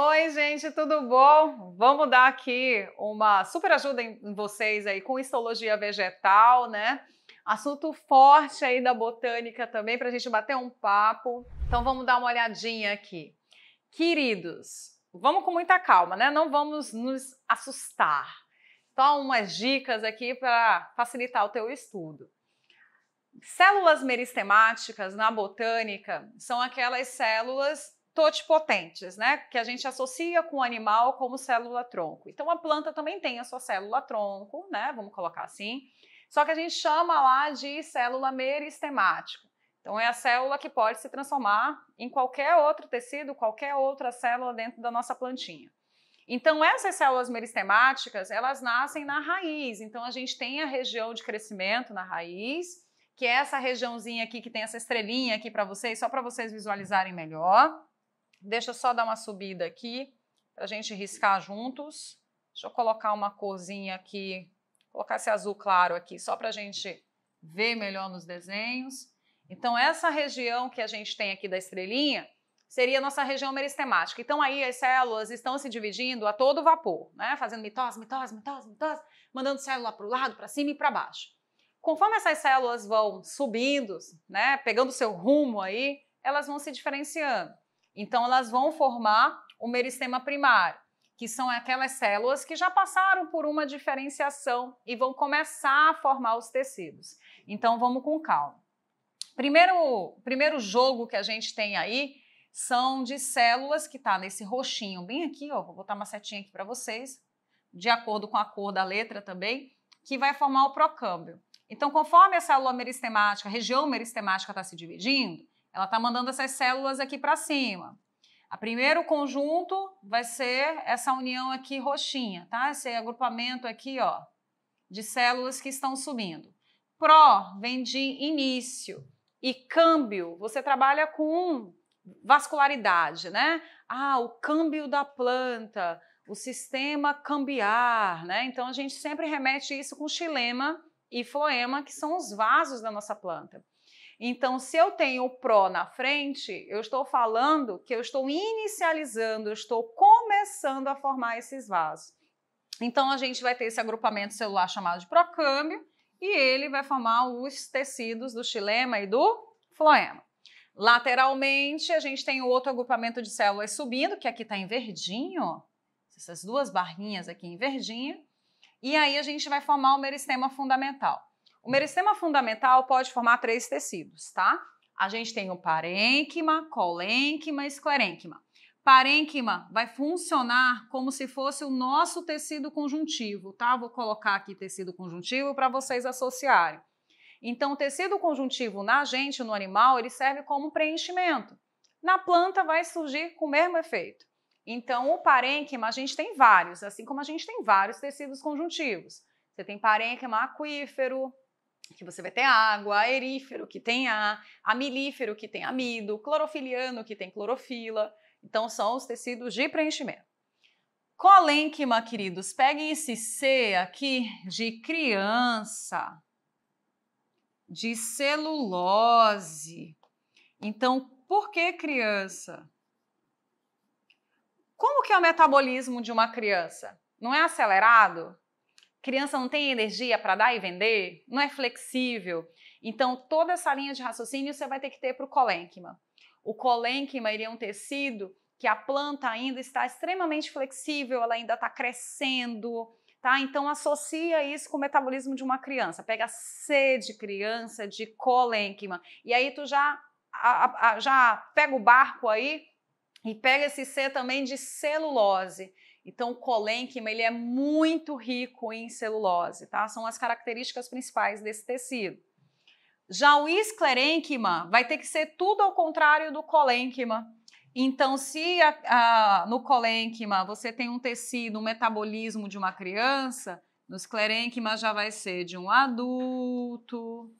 Oi, gente, tudo bom? Vamos dar aqui uma super ajuda em vocês aí com histologia vegetal, né? Assunto forte aí da botânica também para a gente bater um papo. Então vamos dar uma olhadinha aqui. Queridos, vamos com muita calma, né? Não vamos nos assustar. Então, umas dicas aqui para facilitar o teu estudo. Células meristemáticas na botânica são aquelas células totipotentes, né? Que a gente associa com o animal como célula-tronco. Então a planta também tem a sua célula-tronco, né? Vamos colocar assim. Só que a gente chama lá de célula meristemática. Então é a célula que pode se transformar em qualquer outro tecido, qualquer outra célula dentro da nossa plantinha. Então essas células meristemáticas, elas nascem na raiz. Então a gente tem a região de crescimento na raiz, que é essa regiãozinha aqui que tem essa estrelinha aqui para vocês, só para vocês visualizarem melhor. Deixa eu só dar uma subida aqui para a gente riscar juntos. Deixa eu colocar uma corzinha aqui, colocar esse azul claro aqui, só para a gente ver melhor nos desenhos. Então, essa região que a gente tem aqui da estrelinha seria a nossa região meristemática. Então, aí as células estão se dividindo a todo vapor, né? Fazendo mitose, mitose, mitose, mitose, mandando célula para o lado, para cima e para baixo. Conforme essas células vão subindo, né? Pegando seu rumo aí, elas vão se diferenciando. Então, elas vão formar o meristema primário, que são aquelas células que já passaram por uma diferenciação e vão começar a formar os tecidos. Então, vamos com calma. Primeiro, primeiro jogo que a gente tem aí são de células que está nesse roxinho, bem aqui, ó, vou botar uma setinha aqui para vocês, de acordo com a cor da letra também, que vai formar o procâmbio. Então, conforme a célula meristemática, a região meristemática está se dividindo, ela está mandando essas células aqui para cima. A primeiro conjunto vai ser essa união aqui roxinha, tá? Esse agrupamento aqui, ó, de células que estão subindo. Pró vem de início e câmbio, você trabalha com vascularidade, né? Ah, o câmbio da planta, o sistema cambiar, né? Então a gente sempre remete isso com xilema e floema, que são os vasos da nossa planta. Então, se eu tenho o pró na frente, eu estou falando que eu estou inicializando, eu estou começando a formar esses vasos. Então, a gente vai ter esse agrupamento celular chamado de procâmbio e ele vai formar os tecidos do xilema e do floema. Lateralmente, a gente tem outro agrupamento de células subindo, que aqui está em verdinho, essas duas barrinhas aqui em verdinho. E aí a gente vai formar o meristema fundamental. O meristema fundamental pode formar três tecidos, tá? A gente tem o parênquima, colênquima e esclerênquima. Parênquima vai funcionar como se fosse o nosso tecido conjuntivo, tá? Vou colocar aqui tecido conjuntivo para vocês associarem. Então, o tecido conjuntivo na gente, no animal, ele serve como preenchimento. Na planta vai surgir com o mesmo efeito. Então, o parênquima a gente tem vários, assim como a gente tem vários tecidos conjuntivos. Você tem parênquima aquífero, que você vai ter água, aerífero, que tem ar, amilífero, que tem amido, clorofiliano, que tem clorofila. Então, são os tecidos de preenchimento. Colênquima, queridos, peguem esse C aqui de criança, de celulose. Então, por que criança? Como que é o metabolismo de uma criança? Não é acelerado? criança não tem energia para dar e vender, não é flexível. Então, toda essa linha de raciocínio você vai ter que ter para o colênquima. O colênquima ele é um tecido que a planta ainda está extremamente flexível, ela ainda está crescendo, tá? Então, associa isso com o metabolismo de uma criança. Pega C de criança, de colênquima, e aí tu já, a, a, já pega o barco aí e pega esse C também de celulose. Então, o colênquima ele é muito rico em celulose, tá? São as características principais desse tecido. Já o esclerênquima vai ter que ser tudo ao contrário do colênquima. Então, se a, a, no colênquima você tem um tecido, um metabolismo de uma criança, no esclerênquima já vai ser de um adulto.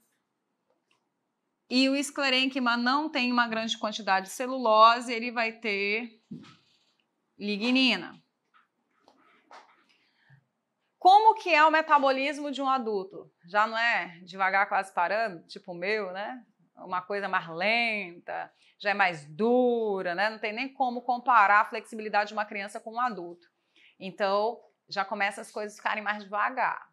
E o esclerênquima não tem uma grande quantidade de celulose, ele vai ter lignina. que é o metabolismo de um adulto? Já não é devagar, quase parando, tipo o meu, né? Uma coisa mais lenta, já é mais dura, né? Não tem nem como comparar a flexibilidade de uma criança com um adulto. Então, já começa as coisas ficarem mais devagar.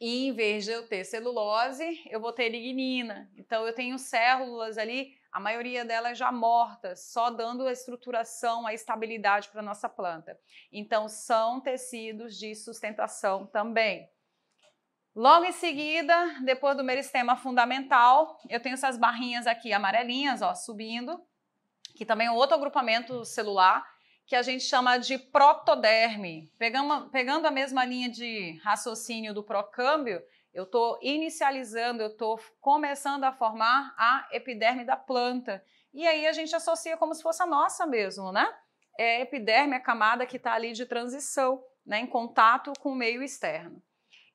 E em vez de eu ter celulose, eu vou ter lignina. Então, eu tenho células ali a maioria delas já mortas, só dando a estruturação, a estabilidade para a nossa planta. Então, são tecidos de sustentação também. Logo em seguida, depois do meristema fundamental, eu tenho essas barrinhas aqui amarelinhas, ó, subindo, que também é outro agrupamento celular, que a gente chama de protoderme. Pegando, pegando a mesma linha de raciocínio do procâmbio, eu estou inicializando, eu estou começando a formar a epiderme da planta. E aí a gente associa como se fosse a nossa mesmo, né? É a epiderme, a camada que está ali de transição, né? em contato com o meio externo.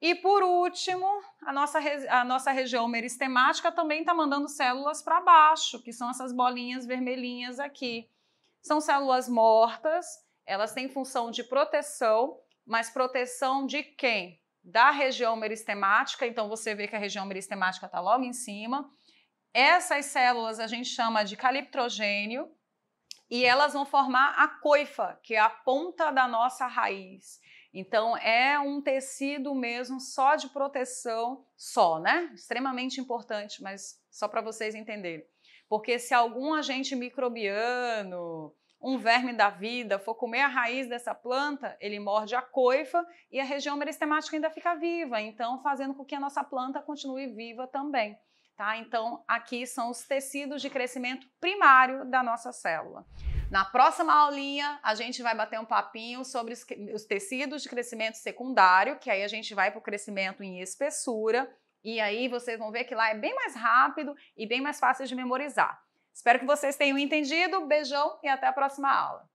E por último, a nossa, a nossa região meristemática também está mandando células para baixo, que são essas bolinhas vermelhinhas aqui. São células mortas, elas têm função de proteção, mas proteção de quem? da região meristemática, então você vê que a região meristemática está logo em cima. Essas células a gente chama de caliptrogênio e elas vão formar a coifa, que é a ponta da nossa raiz. Então é um tecido mesmo só de proteção, só, né? Extremamente importante, mas só para vocês entenderem. Porque se algum agente microbiano, um verme da vida for comer a raiz dessa planta, ele morde a coifa e a região meristemática ainda fica viva, então fazendo com que a nossa planta continue viva também. Tá? Então, aqui são os tecidos de crescimento primário da nossa célula. Na próxima aulinha, a gente vai bater um papinho sobre os tecidos de crescimento secundário, que aí a gente vai para o crescimento em espessura, e aí vocês vão ver que lá é bem mais rápido e bem mais fácil de memorizar. Espero que vocês tenham entendido. Beijão e até a próxima aula.